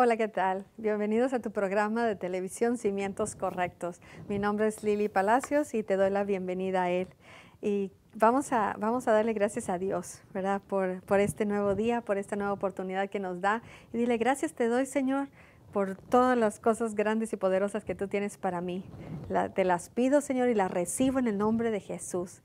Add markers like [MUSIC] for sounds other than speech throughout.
Hola, ¿qué tal? Bienvenidos a tu programa de televisión Cimientos Correctos. Mi nombre es Lili Palacios y te doy la bienvenida a él. Y vamos a, vamos a darle gracias a Dios, ¿verdad? Por, por este nuevo día, por esta nueva oportunidad que nos da. Y dile, gracias te doy, Señor, por todas las cosas grandes y poderosas que tú tienes para mí. te las pido, Señor, y las recibo en el nombre de Jesús.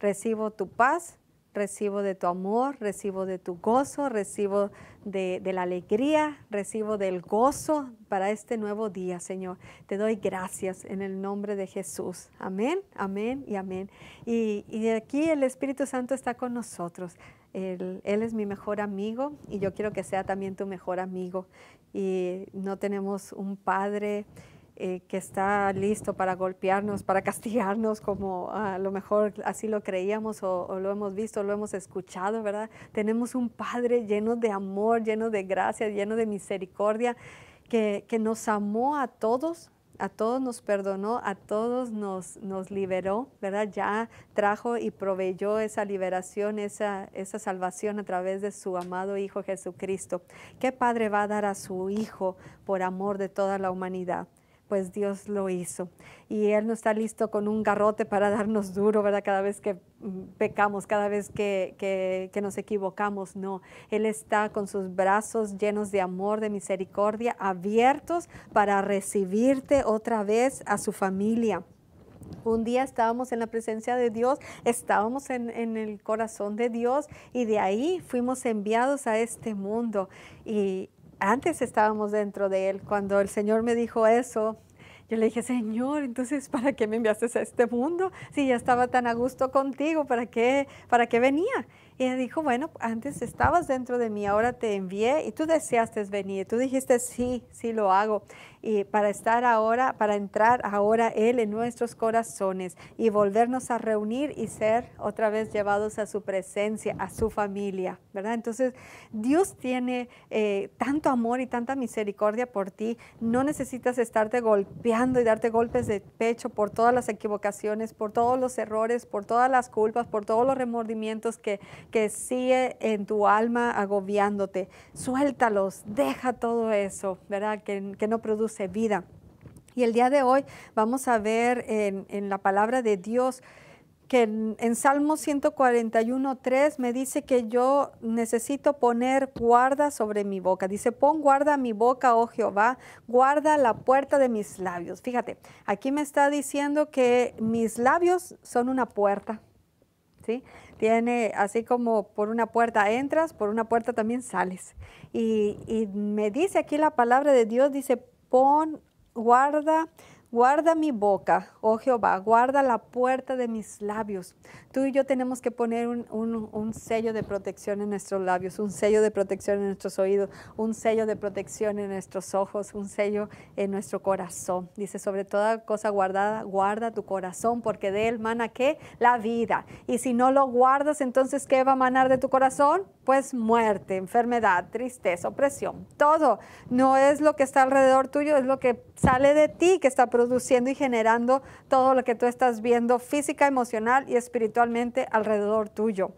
Recibo tu paz, recibo de tu amor, recibo de tu gozo, recibo de, la alegría, recibo del gozo para este nuevo día, Señor. Te doy gracias en el nombre de Jesús. Amén, amén y amén. Y, y aquí el Espíritu Santo está con nosotros. Él, él, es mi mejor amigo y yo quiero que sea también tu mejor amigo. Y no tenemos un padre eh, que está listo para golpearnos, para castigarnos, como ah, a lo mejor así lo creíamos o, lo hemos visto, lo hemos escuchado, ¿verdad? Tenemos un Padre lleno de amor, lleno de gracia, lleno de misericordia, que, nos amó a todos, a todos nos perdonó, a todos nos, nos liberó, ¿verdad? Ya trajo y proveyó esa liberación, esa, esa salvación a través de su amado Hijo Jesucristo. ¿Qué padre va a dar a su Hijo por amor de toda la humanidad? pues Dios lo hizo. Y Él no está listo con un garrote para darnos duro, ¿verdad? Cada vez que mm, pecamos, cada vez que, nos equivocamos, no. Él está con sus brazos llenos de amor, de misericordia, abiertos para recibirte otra vez a su familia. Un día estábamos en la presencia de Dios, estábamos en, en, el corazón de Dios y de ahí fuimos enviados a este mundo. Y antes estábamos dentro de Él. Cuando el Señor me dijo eso, yo le dije, Señor, entonces, ¿para qué me enviaste a este mundo? Si ya estaba tan a gusto contigo, ¿para qué, para qué venía? Y ella dijo, bueno, antes estabas dentro de mí, ahora te envié y tú deseaste venir. Tú dijiste, sí, sí lo hago y eh, para estar ahora, para entrar ahora Él en nuestros corazones y volvernos a reunir y ser otra vez llevados a su presencia, a su familia, ¿verdad? Entonces, Dios tiene eh, tanto amor y tanta misericordia por ti, no necesitas estarte golpeando y darte golpes de pecho por todas las equivocaciones, por todos los errores, por todas las culpas, por todos los remordimientos que, que sigue en tu alma agobiándote. Suéltalos, deja todo eso, ¿verdad? Que, que no produce vida. Y el día de hoy vamos a ver en, la palabra de Dios que en, Salmo Salmo 141.3 me dice que yo necesito poner guarda sobre mi boca. Dice, pon guarda mi boca, oh Jehová, guarda la puerta de mis labios. Fíjate, aquí me está diciendo que mis labios son una puerta. ¿Sí? Tiene así como por una puerta entras, por una puerta también sales. Y, y me dice aquí la palabra de Dios, dice, pon, guarda Guarda mi boca, oh Jehová, guarda la puerta de mis labios. Tú y yo tenemos que poner un, sello de protección en nuestros labios, un sello de protección en nuestros oídos, un sello de protección en nuestros ojos, un sello en nuestro corazón. Dice, sobre toda cosa guardada, guarda tu corazón, porque de él mana qué? La vida. Y si no lo guardas, entonces ¿qué va a manar de tu corazón? Pues muerte, enfermedad, tristeza, opresión, todo. No es lo que está alrededor tuyo, es lo que sale de ti que está produciendo produciendo y generando todo lo que tú estás viendo física, emocional y espiritualmente alrededor tuyo.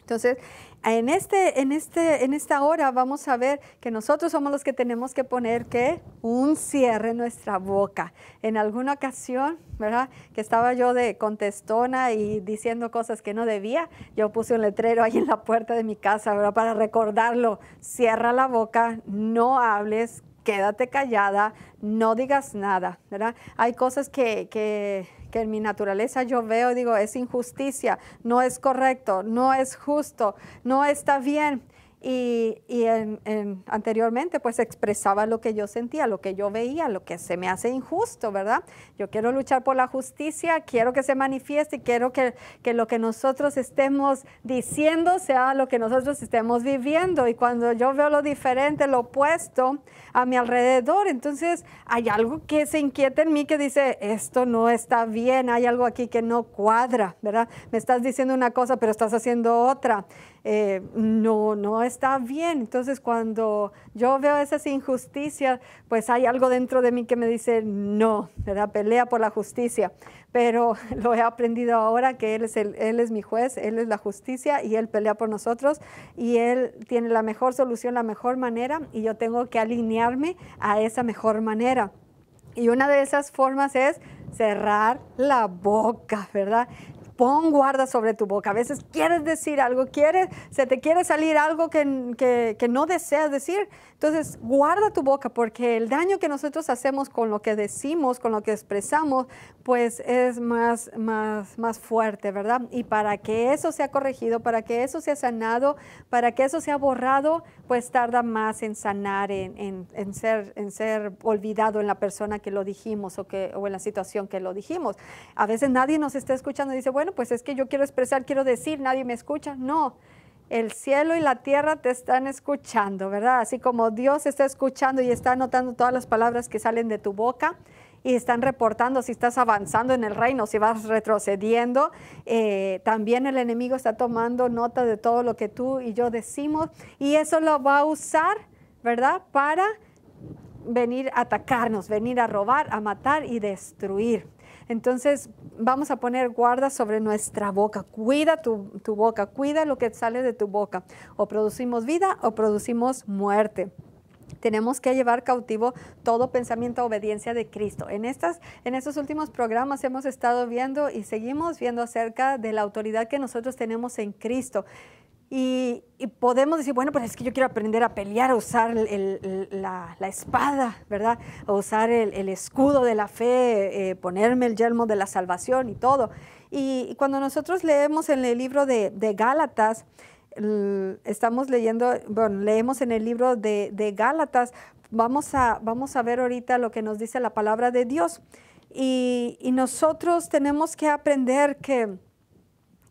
Entonces, en, este, en, este, en esta hora vamos a ver que nosotros somos los que tenemos que poner que un cierre nuestra boca. En alguna ocasión, ¿verdad? Que estaba yo de contestona y diciendo cosas que no debía, yo puse un letrero ahí en la puerta de mi casa, ¿verdad? Para recordarlo, cierra la boca, no hables, quédate callada, no digas nada, ¿verdad? Hay cosas que, que en mi naturaleza yo veo, digo, es injusticia, no es correcto, no es justo, no está bien y, anteriormente pues expresaba lo que yo sentía, lo que yo veía, lo que se me hace injusto, ¿verdad? Yo quiero luchar por la justicia, quiero que se manifieste, quiero que, que lo que nosotros estemos diciendo sea lo que nosotros estemos viviendo y cuando yo veo lo diferente, lo opuesto a mi alrededor, entonces hay algo que se inquieta en mí que dice, esto no está bien, hay algo aquí que no cuadra, ¿verdad? Me estás diciendo una cosa pero estás haciendo otra, eh, no, no está bien. Entonces cuando yo veo esas injusticias, pues hay algo dentro de mí que me dice, no, ¿verdad? Pelea por la justicia. Pero [LAUGHS] lo he aprendido ahora que Él es, él es mi juez, Él es la justicia y Él pelea por nosotros y Él tiene la mejor solución, la mejor manera y yo tengo que alinearme a esa mejor manera. Y una de esas formas es cerrar la boca, ¿verdad? pon guarda sobre tu boca. A veces quieres decir algo, quieres, se te quiere salir algo que, que no deseas decir entonces, guarda tu boca porque el daño que nosotros hacemos con lo que decimos, con lo que expresamos, pues es más, más, más fuerte, ¿verdad? Y para que eso sea corregido, para que eso sea sanado, para que eso sea borrado, pues tarda más en sanar, en, en, ser, en ser olvidado en la persona que lo dijimos o, que, o en la situación que lo dijimos. A veces nadie nos está escuchando y dice, bueno, pues es que yo quiero expresar, quiero decir, nadie me escucha. No el cielo y la tierra te están escuchando, ¿verdad? Así como Dios está escuchando y está anotando todas las palabras que salen de tu boca y están reportando si estás avanzando en el reino, si vas retrocediendo. Eh, también el enemigo está tomando nota de todo lo que tú y yo decimos y eso lo va a usar, ¿verdad? Para venir a atacarnos, venir a robar, a matar y destruir. Entonces vamos a poner guarda sobre nuestra boca, cuida tu, boca, cuida lo que sale de tu boca. O producimos vida o producimos muerte. Tenemos que llevar cautivo todo pensamiento a obediencia de Cristo. En, estas, en estos últimos programas hemos estado viendo y seguimos viendo acerca de la autoridad que nosotros tenemos en Cristo. Y, podemos decir, bueno, pues es que yo quiero aprender a pelear, a usar la, espada, ¿verdad? A usar el, escudo de la fe, eh, ponerme el yelmo de la salvación y todo. Y, cuando nosotros leemos en el libro de, Gálatas, estamos leyendo, bueno, leemos en el libro de, Gálatas, vamos a, vamos a ver ahorita lo que nos dice la palabra de Dios. Y, y nosotros tenemos que aprender que,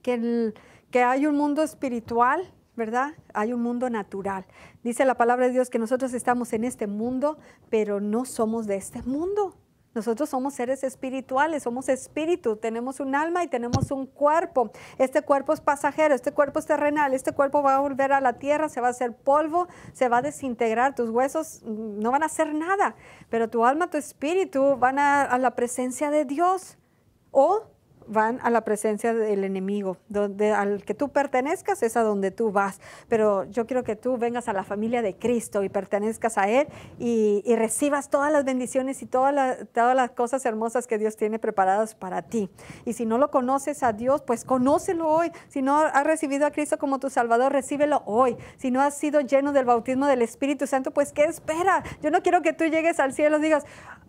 que el que hay un mundo espiritual, ¿verdad? Hay un mundo natural. Dice la palabra de Dios que nosotros estamos en este mundo, pero no somos de este mundo. Nosotros somos seres espirituales, somos espíritu, tenemos un alma y tenemos un cuerpo. Este cuerpo es pasajero, este cuerpo es terrenal, este cuerpo va a volver a la tierra, se va a hacer polvo, se va a desintegrar, tus huesos mm, no van a hacer nada, pero tu alma, tu espíritu van a, la presencia de Dios. O van a la presencia del enemigo. Donde, al que tú pertenezcas es a donde tú vas. Pero yo quiero que tú vengas a la familia de Cristo y pertenezcas a Él y, recibas todas las bendiciones y todas las, todas las cosas hermosas que Dios tiene preparadas para ti. Y si no lo conoces a Dios, pues conócelo hoy. Si no has recibido a Cristo como tu Salvador, recíbelo hoy. Si no has sido lleno del bautismo del Espíritu Santo, pues ¿qué espera? Yo no quiero que tú llegues al cielo y digas,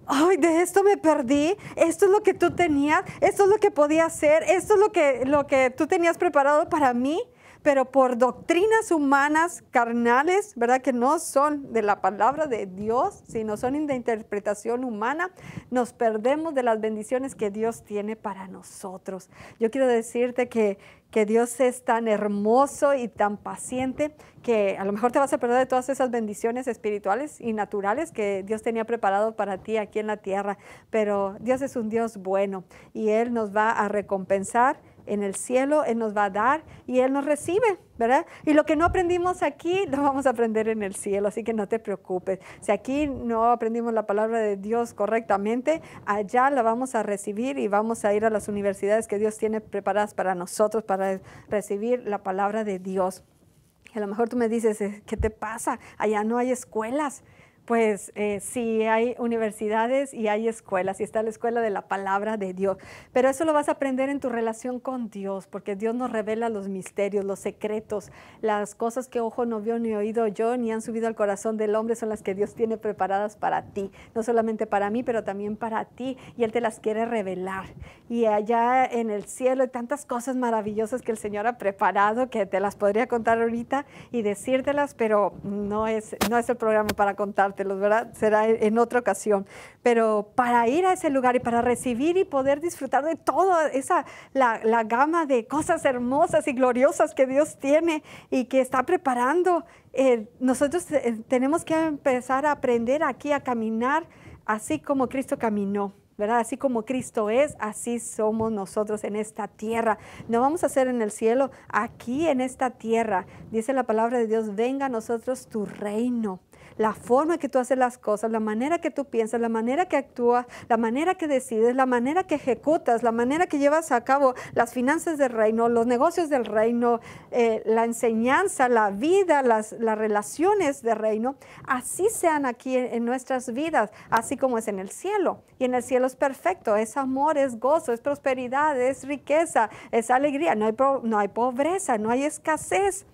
ay, de esto me perdí, esto es lo que tú tenías, esto es lo que podías podía hacer, esto es lo que, lo que tú tenías preparado para mí, pero por doctrinas humanas carnales, ¿verdad? Que no son de la palabra de Dios, sino son de interpretación humana, nos perdemos de las bendiciones que Dios tiene para nosotros. Yo quiero decirte que, que Dios es tan hermoso y tan paciente que a lo mejor te vas a perder de todas esas bendiciones espirituales y naturales que Dios tenía preparado para ti aquí en la tierra. Pero Dios es un Dios bueno y Él nos va a recompensar en el cielo, Él nos va a dar y Él nos recibe, ¿verdad? Y lo que no aprendimos aquí, [LAUGHS] lo vamos a aprender en el cielo, así que no te preocupes. Si aquí no aprendimos la palabra de Dios correctamente, allá la vamos a recibir y vamos a ir a las universidades que Dios tiene preparadas para nosotros, para recibir la palabra de Dios. A lo mejor tú me dices, ¿qué te pasa? Allá no hay escuelas pues eh, sí hay universidades y hay escuelas y está la escuela de la palabra de Dios. Pero eso lo vas a aprender en tu relación con Dios, porque Dios nos revela los misterios, los secretos, las cosas que ojo no vio ni oído yo, ni han subido al corazón del hombre, son las que Dios tiene preparadas para ti. No solamente para mí, pero también para ti. Y Él te las quiere revelar. Y allá en el cielo hay tantas cosas maravillosas que el Señor ha preparado que te las podría contar ahorita y decírtelas, pero no es, no es el programa para contarte ¿verdad? Será en otra ocasión. Pero para ir a ese lugar y para recibir y poder disfrutar de toda esa, la, gama de cosas hermosas y gloriosas que Dios tiene y que está preparando, eh, nosotros eh, tenemos que empezar a aprender aquí a caminar así como Cristo caminó. ¿verdad? Así como Cristo es, así somos nosotros en esta tierra. No vamos a ser en el cielo, aquí en esta tierra. Dice la palabra de Dios, venga a nosotros tu reino la forma que tú haces las cosas, la manera que tú piensas, la manera que actúas, la manera que decides, la manera que ejecutas, la manera que llevas a cabo las finanzas del reino, los negocios del reino, eh, la enseñanza, la vida, las, relaciones del reino, así sean aquí en, nuestras vidas, así como es en el cielo. Y en el cielo es perfecto, es amor, es gozo, es prosperidad, es riqueza, es alegría, no hay, no hay pobreza, no hay escasez.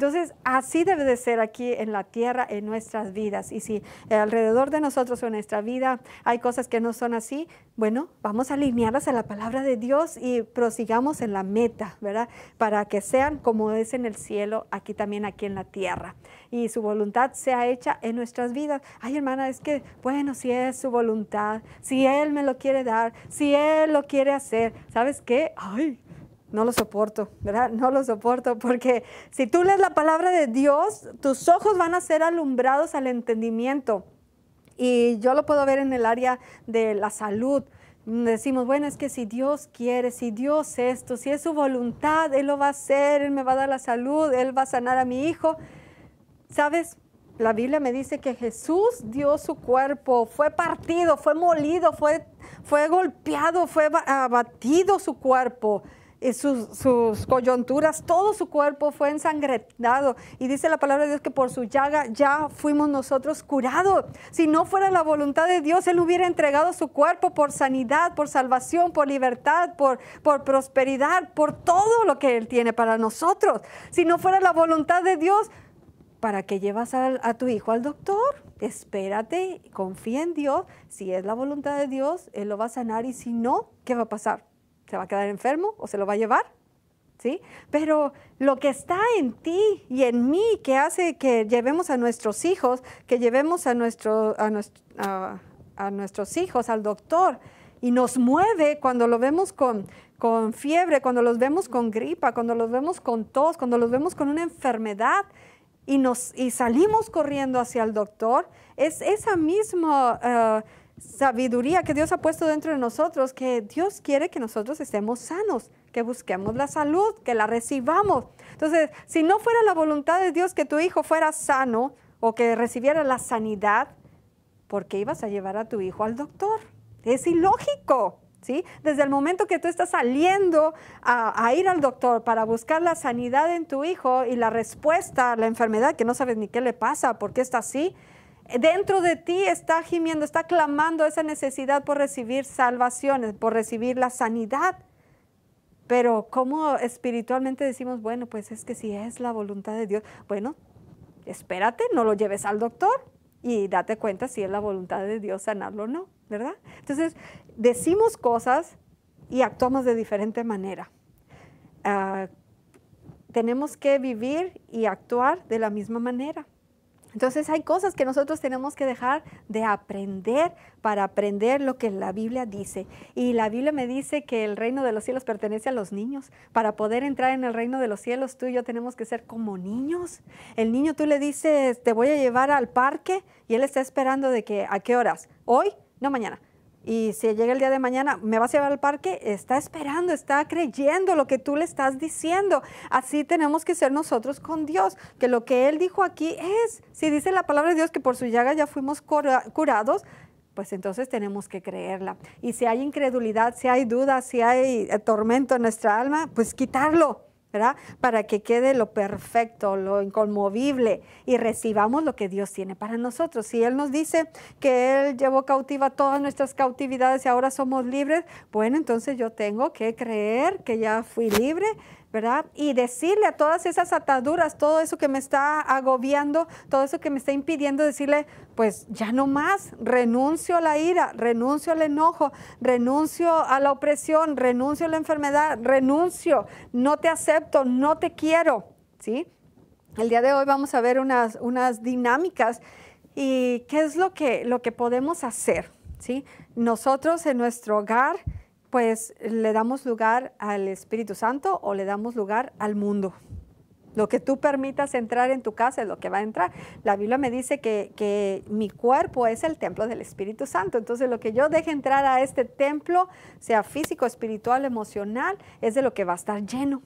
Entonces, así debe de ser aquí en la tierra, en nuestras vidas. Y si alrededor de nosotros o en nuestra vida hay cosas que no son así, bueno, vamos a alinearlas a la palabra de Dios y prosigamos en la meta, ¿verdad? Para que sean como es en el cielo, aquí también, aquí en la tierra. Y su voluntad sea hecha en nuestras vidas. Ay, hermana, es que, bueno, si es su voluntad, si Él me lo quiere dar, si Él lo quiere hacer, ¿sabes qué? Ay, no lo soporto, ¿verdad? No lo soporto porque si tú lees la palabra de Dios, tus ojos van a ser alumbrados al entendimiento. Y yo lo puedo ver en el área de la salud. Decimos, bueno, es que si Dios quiere, si Dios esto, si es su voluntad, Él lo va a hacer, Él me va a dar la salud, Él va a sanar a mi hijo. ¿Sabes? La Biblia me dice que Jesús dio su cuerpo, fue partido, fue molido, fue, fue golpeado, fue abatido su cuerpo sus, coyunturas, todo su cuerpo fue ensangrentado. Y dice la palabra de Dios que por su llaga ya fuimos nosotros curados. Si no fuera la voluntad de Dios, Él hubiera entregado su cuerpo por sanidad, por salvación, por libertad, por, prosperidad, por todo lo que Él tiene para nosotros. Si no fuera la voluntad de Dios, ¿para qué llevas a, a, tu hijo al doctor? Espérate, confía en Dios. Si es la voluntad de Dios, Él lo va a sanar y si no, ¿qué va a pasar? ¿Se va a quedar enfermo o se lo va a llevar? ¿Sí? Pero lo que está en ti y en mí que hace que llevemos a nuestros hijos, que llevemos a, nuestro, a, nuestros hijos al doctor y nos mueve cuando lo vemos con, con fiebre, cuando los vemos con gripa, cuando los vemos con tos, cuando los vemos con una enfermedad, y, nos, y salimos corriendo hacia el doctor, es esa misma eh, sabiduría que Dios ha puesto dentro de nosotros, que Dios quiere que nosotros estemos sanos, que busquemos la salud, que la recibamos. Entonces, si no fuera la voluntad de Dios que tu hijo fuera sano o que recibiera la sanidad, ¿por qué ibas a llevar a tu hijo al doctor? Es ilógico. ¿Sí? Desde el momento que tú estás saliendo a, ir al doctor para buscar la sanidad en tu hijo y la respuesta a la enfermedad, que no sabes ni qué le pasa, por qué está así, dentro de ti está gimiendo, está clamando esa necesidad por recibir salvaciones, por recibir la sanidad. Pero ¿cómo espiritualmente decimos, bueno, pues es que si es la voluntad de Dios, bueno, espérate, no lo lleves al doctor y date cuenta si es la voluntad de Dios sanarlo o no, ¿verdad? Entonces, decimos cosas y actuamos de diferente manera. Ah, tenemos que vivir y actuar de la misma manera. Entonces hay cosas que nosotros tenemos que dejar de aprender para aprender lo que la Biblia dice. Y la Biblia me dice que el reino de los cielos pertenece a los niños. Para poder entrar en el reino de los cielos, tú y yo tenemos que ser como niños. El niño tú le dices, te voy a llevar al parque y él está esperando de que, ¿a qué horas? Hoy, no mañana y si llega el día de mañana, me vas a llevar al parque, está esperando, está creyendo lo que tú le estás diciendo. Así tenemos que ser nosotros con Dios, que lo que Él dijo aquí es, si dice la palabra de Dios que por su llaga ya fuimos curados, pues entonces tenemos que creerla. Y si hay incredulidad, si hay duda, si hay eh, tormento en nuestra alma, pues quitarlo para que quede lo perfecto, lo inconmovible y recibamos lo que Dios tiene para nosotros. Si Él nos dice que Él llevó cautiva todas nuestras cautividades y ahora somos libres, bueno, entonces yo tengo que creer que ya fui libre ¿verdad? Y decirle a todas esas ataduras, todo eso que me está agobiando, todo eso que me está impidiendo, decirle, pues ya no más, renuncio a la ira, renuncio al enojo, renuncio a la opresión, renuncio a la enfermedad, renuncio, no te acepto, no te quiero, ¿sí? El día de hoy vamos a ver unas, dinámicas y qué es lo que, lo que podemos hacer, ¿sí? Nosotros en nuestro hogar, pues le damos lugar al Espíritu Santo o le damos lugar al mundo. Lo que tú permitas entrar en tu casa es lo que va a entrar. La Biblia me dice que, mi cuerpo es el templo del Espíritu Santo. Entonces lo que yo deje entrar a este templo, sea físico, espiritual, emocional, es de lo que va a estar lleno.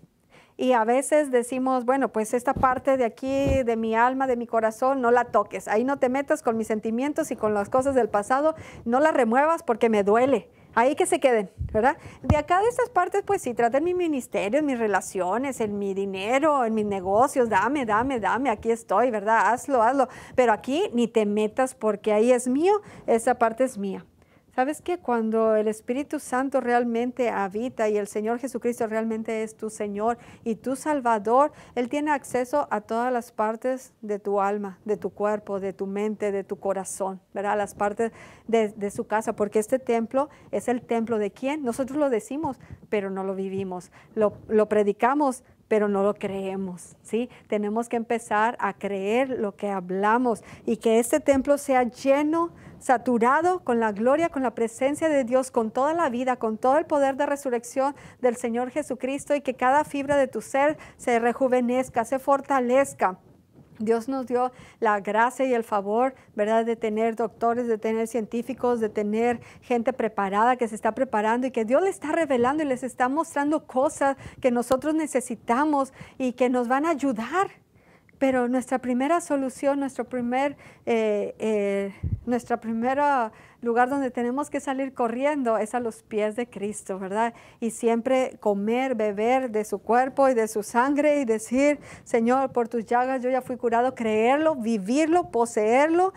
Y a veces decimos, bueno, pues esta parte de aquí, de mi alma, de mi corazón, no la toques. Ahí no te metas con mis sentimientos y con las cosas del pasado. No la remuevas porque me duele ahí que se queden, ¿verdad? De acá de estas partes, pues sí, traten mi ministerio, en mis relaciones, en mi dinero, en mis negocios, dame, dame, dame, aquí estoy, ¿verdad? Hazlo, hazlo. Pero aquí ni te metas porque ahí es mío, esa parte es mía. Sabes que cuando el Espíritu Santo realmente habita y el Señor Jesucristo realmente es tu Señor y tu Salvador, Él tiene acceso a todas las partes de tu alma, de tu cuerpo, de tu mente, de tu corazón, ¿verdad? Las partes de, su casa, porque este templo es el templo de quién? Nosotros lo decimos, pero no lo vivimos. Lo, lo predicamos, pero no lo creemos, ¿sí? Tenemos que empezar a creer lo que hablamos y que este templo sea lleno saturado con la gloria, con la presencia de Dios, con toda la vida, con todo el poder de resurrección del Señor Jesucristo y que cada fibra de tu ser se rejuvenezca, se fortalezca. Dios nos dio la gracia y el favor, ¿verdad?, de tener doctores, de tener científicos, de tener gente preparada que se está preparando y que Dios le está revelando y les está mostrando cosas que nosotros necesitamos y que nos van a ayudar pero nuestra primera solución, nuestro primer, eh, eh, nuestra primera lugar donde tenemos que salir corriendo es a los pies de Cristo, ¿verdad? Y siempre comer, beber de su cuerpo y de su sangre y decir, Señor, por tus llagas yo ya fui curado, creerlo, vivirlo, poseerlo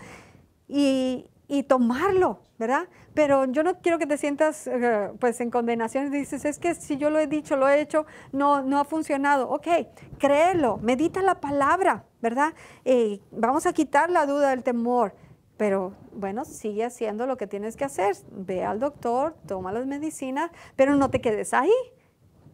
y, y tomarlo, ¿verdad? pero yo no quiero que te sientas eh, pues en condenación y dices, es que si yo lo he dicho, lo he hecho, no, no ha funcionado. Ok, créelo, medita la palabra, ¿verdad? Eh, vamos a quitar la duda, el temor. Pero bueno, sigue haciendo lo que tienes que hacer. Ve al doctor, toma las medicinas, pero no te quedes ahí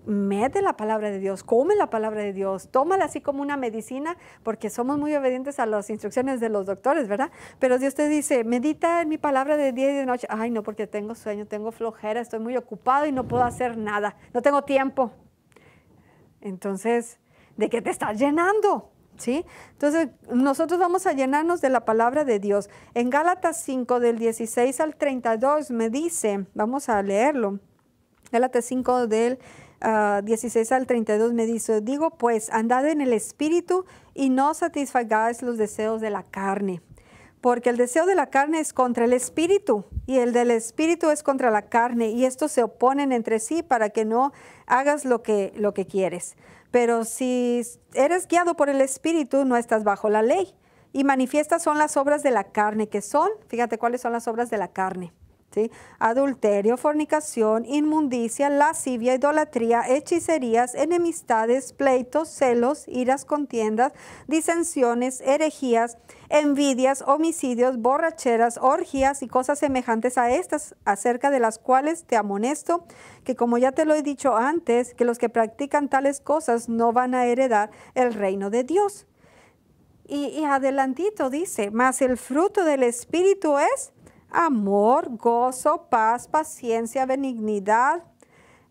mete la palabra de Dios, come la palabra de Dios, tómala así como una medicina, porque somos muy obedientes a las instrucciones de los doctores, ¿verdad? Pero Dios te dice, medita en mi palabra de día y de noche. Ay, no, porque tengo sueño, tengo flojera, estoy muy ocupado y no puedo hacer nada, no tengo tiempo. Entonces, ¿de qué te estás llenando? ¿Sí? Entonces, nosotros vamos a llenarnos de la palabra de Dios. En Gálatas 5, del 16 al 32, me dice, vamos a leerlo. Gálatas 5 del 16 ah, al 32 me dice, digo pues, andad en el espíritu y no satisfagáis los deseos de la carne. Porque el deseo de la carne es contra el espíritu y el del espíritu es contra la carne y estos se oponen entre sí para que no hagas lo que, lo que quieres. Pero si eres guiado por el espíritu, no estás bajo la ley. Y manifiestas son las obras de la carne, que son, fíjate cuáles son las obras de la carne adulterio, fornicación, inmundicia, lascivia, idolatría, hechicerías, enemistades, pleitos, celos, iras, contiendas, disensiones, herejías, envidias, homicidios, borracheras, orgías y cosas semejantes a estas, acerca de las cuales te amonesto, que como ya te lo he dicho antes, que los que practican tales cosas no van a heredar el reino de Dios. Y, y adelantito dice, mas el fruto del Espíritu es amor, gozo, paz, paciencia, benignidad,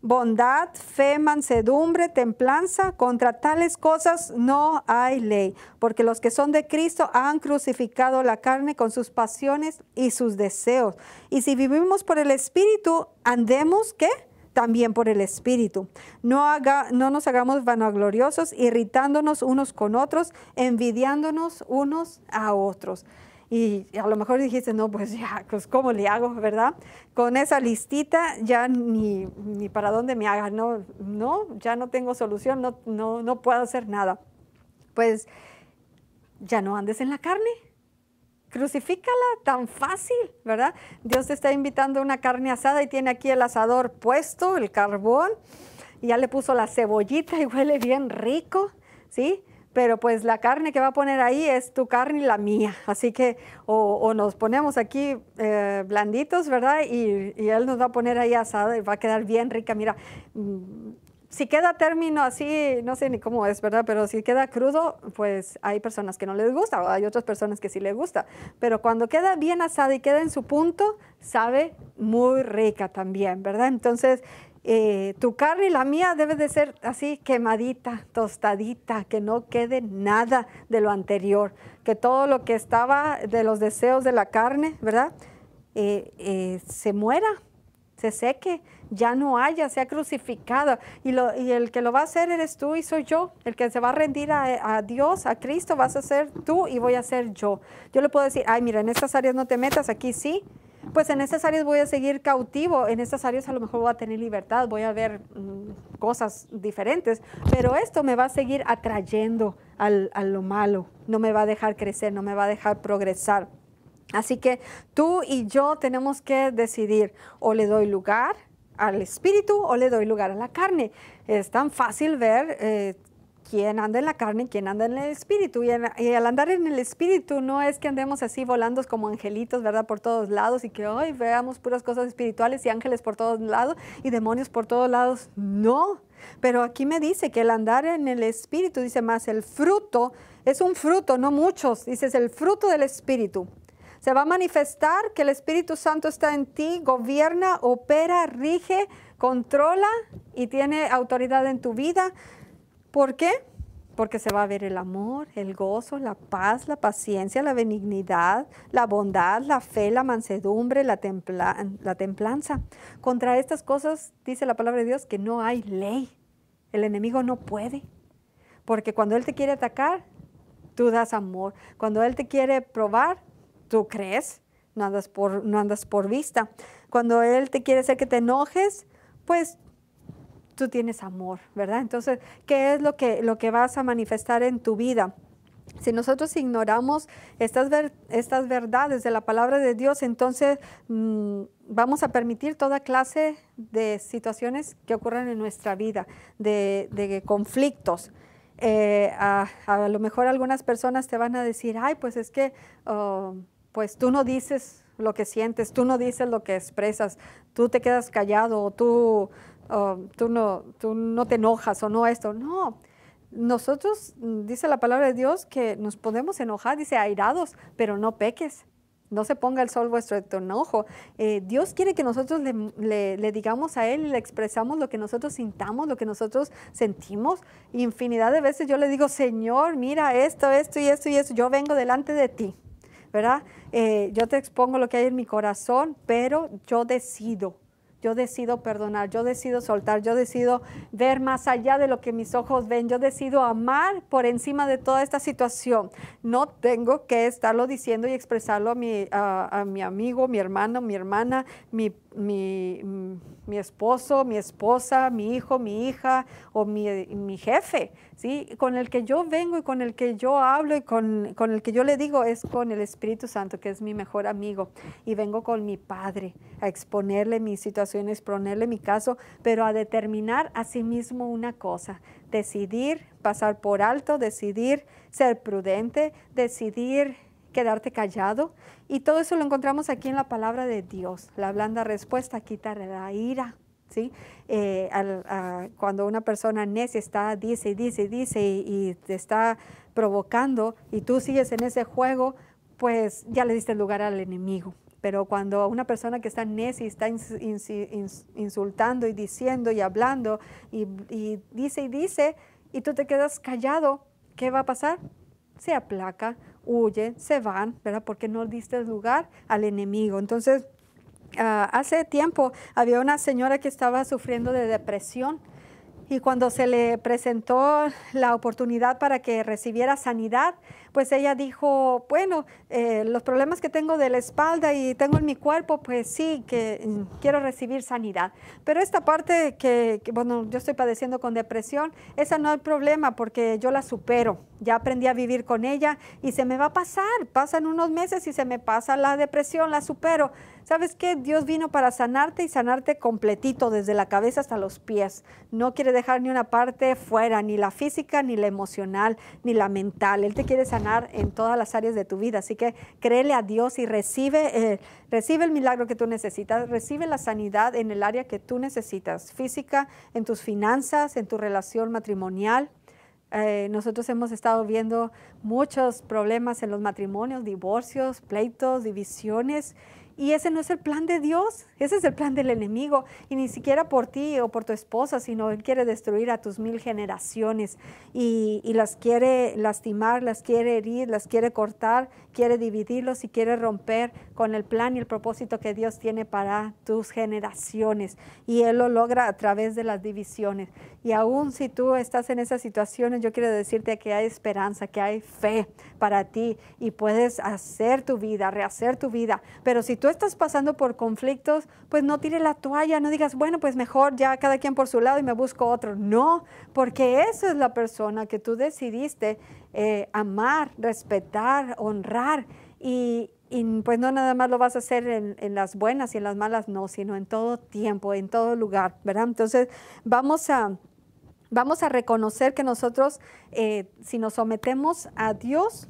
bondad, fe, mansedumbre, templanza. Contra tales cosas no hay ley, porque los que son de Cristo han crucificado la carne con sus pasiones y sus deseos. Y si vivimos por el Espíritu, andemos qué? también por el Espíritu. No, no nos hagamos vanagloriosos, irritándonos unos con otros, envidiándonos unos a otros y a lo mejor dijiste, no, pues ya, pues cómo le hago, ¿verdad? Con esa listita ya ni, ni para dónde me haga, no, no, ya no tengo solución, no, no, no puedo hacer nada. Pues ya no andes en la carne, crucifícala tan fácil, ¿verdad? Dios te está invitando a una carne asada y tiene aquí el asador puesto, el carbón, y ya le puso la cebollita y huele bien rico, ¿sí? pero pues la carne que va a poner ahí es tu carne y la mía. Así que o, nos ponemos aquí eh, blanditos, ¿verdad? Y, y, Él nos va a poner ahí asada y va a quedar bien rica. Mira, mm, si queda término así, no sé ni cómo es, ¿verdad? Pero si queda crudo, pues hay personas que no les gusta, o hay otras personas que sí les gusta. Pero cuando queda bien asada y queda en su punto, sabe muy rica también, ¿verdad? Entonces, eh, tu carne y la mía debe de ser así quemadita, tostadita, que no quede nada de lo anterior, que todo lo que estaba de los deseos de la carne, ¿verdad? Eh, eh, se muera, se seque, ya no haya, sea crucificado. Y, el que lo va a hacer eres tú y soy yo. El que se va a rendir a, a, Dios, a Cristo, vas a ser tú y voy a ser yo. Yo le puedo decir, ay, mira, en estas áreas no te metas, aquí sí, pues en esas áreas voy a seguir cautivo, en estas áreas a lo mejor voy a tener libertad, voy a ver mm, cosas diferentes, pero esto me va a seguir atrayendo a lo malo, no me va a dejar crecer, no me va a dejar progresar. Así que tú y yo tenemos que decidir, o le doy lugar al espíritu o le doy lugar a la carne. Es tan fácil ver eh, ¿Quién anda en la carne y quien anda en el espíritu. Y, al andar en el espíritu no es que andemos así volando como angelitos, ¿verdad? Por todos lados y que hoy veamos puras cosas espirituales y ángeles por todos lados y demonios por todos lados. No, pero aquí me dice que el andar en el espíritu, dice más, el fruto es un fruto, no muchos, dice es el fruto del espíritu. Se va a manifestar que el Espíritu Santo está en ti, gobierna, opera, rige, controla y tiene autoridad en tu vida. ¿Por qué? Porque se va a ver el amor, el gozo, la paz, la paciencia, la benignidad, la bondad, la fe, la mansedumbre, la, templanza. Contra estas cosas dice la palabra de Dios que no hay ley. El enemigo no puede. Porque cuando Él te quiere atacar, tú das amor. Cuando Él te quiere probar, tú crees, no andas por, no andas por vista. Cuando Él te quiere hacer que te enojes, pues tú tienes amor, ¿verdad? Entonces, ¿qué es lo que, lo que vas a manifestar en tu vida? Si nosotros ignoramos estas, estas verdades de la palabra de Dios, entonces mm, vamos a permitir toda clase de situaciones que ocurran en nuestra vida, de, conflictos. Eh, a, lo mejor algunas personas te van a decir, ay, pues es que oh, pues tú no dices lo que sientes, tú no dices lo que expresas, tú te quedas callado tú tú, no, tú no te enojas o no esto. No, nosotros, dice la palabra de Dios, que nos podemos enojar, dice airados, pero no peques. No se ponga el sol vuestro tu enojo. Eh, Dios quiere que nosotros le, digamos a Él, le expresamos lo que nosotros sintamos, lo que nosotros sentimos. Infinidad de veces yo le digo, Señor, mira esto, esto y esto y esto. Yo vengo delante de ti, ¿verdad? Eh, yo te expongo lo que hay en mi corazón, pero yo decido yo decido perdonar, yo decido soltar, yo decido ver más allá de lo que mis ojos ven, yo decido amar por encima de toda esta situación. No tengo que estarlo diciendo y expresarlo a mi, a, mi amigo, mi hermano, mi hermana, mi mi, esposo, mi esposa, mi hijo, mi hija o mi, jefe, ¿sí? Con el que yo vengo y con el que yo hablo y con, el que yo le digo es con el Espíritu Santo, que es mi mejor amigo. Y vengo con mi Padre a exponerle mis situaciones, exponerle mi caso, pero a determinar a sí mismo una cosa, decidir pasar por alto, decidir ser prudente, decidir quedarte callado. Y todo eso lo encontramos aquí en la palabra de Dios. La blanda respuesta quita la ira. ¿Sí? Eh, cuando una persona necia está, dice, dice, dice y, y te está provocando y tú sigues en ese juego, pues ya le diste lugar al enemigo. Pero cuando una persona que está necia está insultando y diciendo y hablando y, y, dice y dice y tú te quedas callado, ¿qué va a pasar? Se aplaca, huyen, se van, ¿verdad? Porque no diste lugar al enemigo. Entonces, ah, hace tiempo había una señora que estaba sufriendo de depresión y cuando se le presentó la oportunidad para que recibiera sanidad, pues ella dijo, bueno, eh, los problemas que tengo de la espalda y tengo en mi cuerpo, pues sí, que mm, quiero recibir sanidad. Pero esta parte que, bueno, yo estoy padeciendo con depresión, esa no hay problema porque yo la supero. Ya aprendí a vivir con ella y se me va a pasar. Pasan unos meses y se me pasa la depresión, la supero. ¿Sabes qué? Dios vino para sanarte y sanarte completito, desde la cabeza hasta los pies. No quiere dejar ni una parte fuera, ni la física, ni la emocional, ni la mental. Él te quiere sanar en todas las áreas de tu vida. Así que créele a Dios y recibe, eh, recibe el milagro que tú necesitas, recibe la sanidad en el área que tú necesitas, física, en tus finanzas, en tu relación matrimonial. Eh, nosotros hemos estado viendo muchos problemas en los matrimonios, divorcios, pleitos, divisiones. Y ese no es el plan de Dios, ese es el plan del enemigo. Y ni siquiera por ti o por tu esposa, sino Él quiere destruir a tus mil generaciones y, las quiere lastimar, las quiere herir, las quiere cortar quiere dividirlos y quiere romper con el plan y el propósito que Dios tiene para tus generaciones. Y Él lo logra a través de las divisiones. Y aún si tú estás en esas situaciones, yo quiero decirte que hay esperanza, que hay fe para ti y puedes hacer tu vida, rehacer tu vida. Pero si tú estás pasando por conflictos, pues no tires la toalla, no digas, bueno, pues mejor ya cada quien por su lado y me busco otro. No, porque esa es la persona que tú decidiste eh, amar, respetar, honrar y, pues no nada más lo vas a hacer en, las buenas y en las malas, no, sino en todo tiempo, en todo lugar, ¿verdad? Entonces vamos a, vamos a reconocer que nosotros, eh, si nos sometemos a Dios,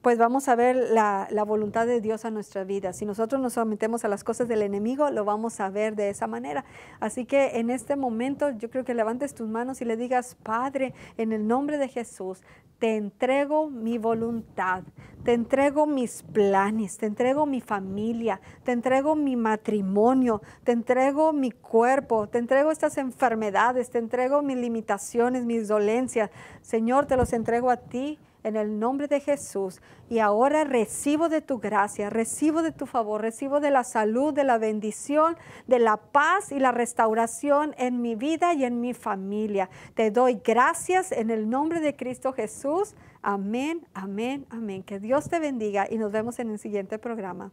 pues vamos a ver la, la, voluntad de Dios a nuestra vida. Si nosotros nos sometemos a las cosas del enemigo, lo vamos a ver de esa manera. Así que en este momento yo creo que levantes tus manos y le digas, Padre, en el nombre de Jesús, te entrego mi voluntad, te entrego mis planes, te entrego mi familia, te entrego mi matrimonio, te entrego mi cuerpo, te entrego estas enfermedades, te entrego mis limitaciones, mis dolencias. Señor, te los entrego a ti en el nombre de Jesús. Y ahora recibo de tu gracia, recibo de tu favor, recibo de la salud, de la bendición, de la paz y la restauración en mi vida y en mi familia. Te doy gracias en el nombre de Cristo Jesús. Amén, amén, amén. Que Dios te bendiga y nos vemos en el siguiente programa.